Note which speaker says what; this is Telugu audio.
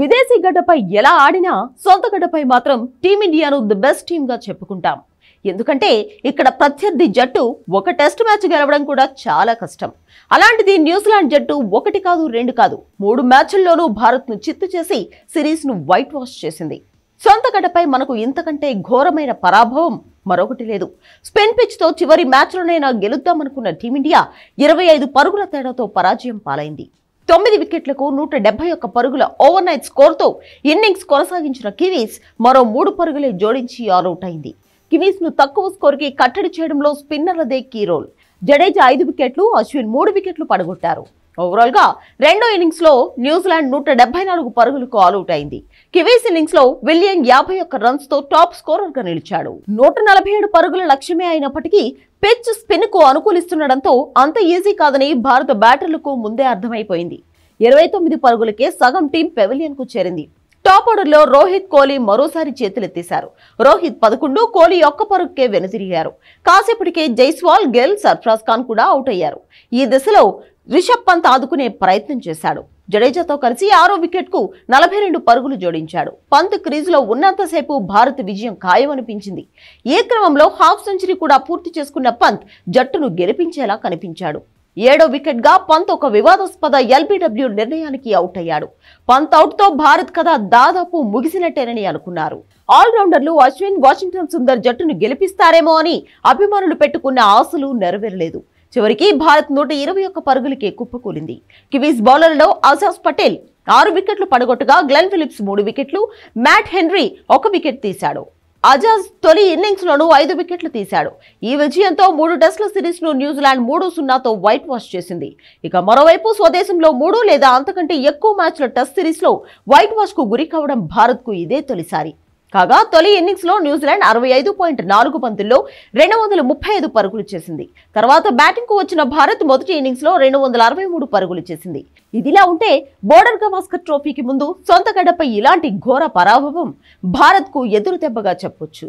Speaker 1: విదేశీ గడ్డపై ఎలా ఆడినా సొంత గడ్డపై మాత్రం టీమిండియాను ది బెస్ట్ టీంగా చెప్పుకుంటాం ఎందుకంటే ఇక్కడ ప్రత్యర్థి జట్టు ఒక టెస్ట్ మ్యాచ్ గెలవడం కూడా చాలా కష్టం అలాంటిది న్యూజిలాండ్ జట్టు ఒకటి కాదు రెండు కాదు మూడు మ్యాచ్ల్లోనూ భారత్ను చిత్తు చేసి సిరీస్ను వైట్ వాష్ చేసింది సొంత గడ్డపై మనకు ఇంతకంటే ఘోరమైన పరాభవం మరొకటి లేదు స్పెన్ పిచ్తో చివరి మ్యాచ్లోనైనా గెలుద్దామనుకున్న టీమిండియా ఇరవై ఐదు పరుగుల తేడాతో పరాజయం పాలైంది తొమ్మిది వికెట్లకు నూట డెబ్బై ఒక్క పరుగుల ఓవర్ నైట్ స్కోర్తో ఇన్నింగ్స్ కొనసాగించిన కివీస్ మరో మూడు పరుగులే జోడించి ఆల్అవుట్ అయింది కివీస్ను తక్కువ స్కోర్కి కట్టడి చేయడంలో స్పిన్నర్లదే కీ రోల్ జడేజా ఐదు వికెట్లు అశ్విన్ మూడు వికెట్లు పడగొట్టారు ఓవరాల్ గా రెండో ఇన్నింగ్స్ లో న్యూజిలాండ్ నూట డెబ్బై నాలుగు పరుగులకు అవుట్ అయింది కివీస్ ఇన్నింగ్స్ లో విలియం యాభై ఒక్క రన్స్ తో టాప్ స్కోరర్ గా నిలిచాడు నూట నలభై ఏడు పరుగుల లక్ష్యమే అయినప్పటికీ పిచ్ స్పిన్ కు అనుకూలిస్తుండటంతో అంత ఈజీ కాదని భారత బ్యాటర్లకు ముందే అర్థమైపోయింది ఇరవై తొమ్మిది పరుగులకే సగం టీం పెవిలియన్ కు చేరింది టాప్ లో రోహిత్ కోహ్లీ మరోసారి చేతులెత్తేశారు రోహిత్ పదకొండు కోహ్లీ ఒక్క పరుగుకే వెనుతిరిగారు కాసేపటికే జైస్వాల్ గెల్ సర్ఫ్రాజ్ ఖాన్ కూడా అవుట్ అయ్యారు ఈ దశలో రిషబ్ పంత్ ఆదుకునే ప్రయత్నం చేశాడు జడేజాతో కలిసి ఆరో వికెట్కు నలభై రెండు పరుగులు జోడించాడు పంత్ క్రీజులో ఉన్నంతసేపు భారత్ విజయం ఖాయమనిపించింది ఏ క్రమంలో హాఫ్ సెంచరీ కూడా పూర్తి చేసుకున్న పంత్ జట్టును గెలిపించేలా కనిపించాడు ఏడో వికెట్గా పంత్ ఒక వివాదాస్పద ఎల్బీడబ్ల్యూ నిర్ణయానికి అవుట్ అయ్యాడు పంత్ అవుట్తో భారత్ కథ దాదాపు ముగిసినట్టేనని అనుకున్నారు ఆల్రౌండర్లు అశ్విన్ వాషింగ్టన్ సుందర్ జట్టును గెలిపిస్తారేమో అని అభిమానులు పెట్టుకున్న ఆశలు నెరవేరలేదు చివరికి భారత్ నూట ఇరవై ఒక్క పరుగులకే కుప్పకూలింది కివీస్ బౌలర్లో ఆజాజ్ పటేల్ ఆరు వికెట్లు పడగొట్టగా గ్లెన్ ఫిలిప్స్ మూడు వికెట్లు మ్యాట్ హెన్రీ ఒక వికెట్ తీశాడు అజాజ్ తొలి ఇన్నింగ్స్లోనూ ఐదు వికెట్లు తీశాడు ఈ విజయంతో మూడు టెస్టుల సిరీస్ను న్యూజిలాండ్ మూడు సున్నాతో వైట్ వాష్ చేసింది ఇక మరోవైపు స్వదేశంలో మూడు లేదా అంతకంటే ఎక్కువ మ్యాచ్ల టెస్ట్ సిరీస్లో వైట్ వాష్కు గురి కావడం భారత్కు ఇదే తొలిసారి కాగా తొలి ఇన్నింగ్స్లో న్యూజిలాండ్ అరవై ఐదు పాయింట్ నాలుగు పంతుల్లో రెండు వందల ముప్పై ఐదు పరుగులు చేసింది తర్వాత బ్యాటింగ్కు వచ్చిన భారత్ మొదటి ఇన్నింగ్స్లో రెండు వందల అరవై మూడు పరుగులు చేసింది ఇదిలా ఉంటే బోర్డర్ గవాస్కర్ ట్రోఫీకి ముందు సొంత గడపై ఇలాంటి ఘోర పరాభవం భారత్కు ఎదురు దెబ్బగా చెప్పొచ్చు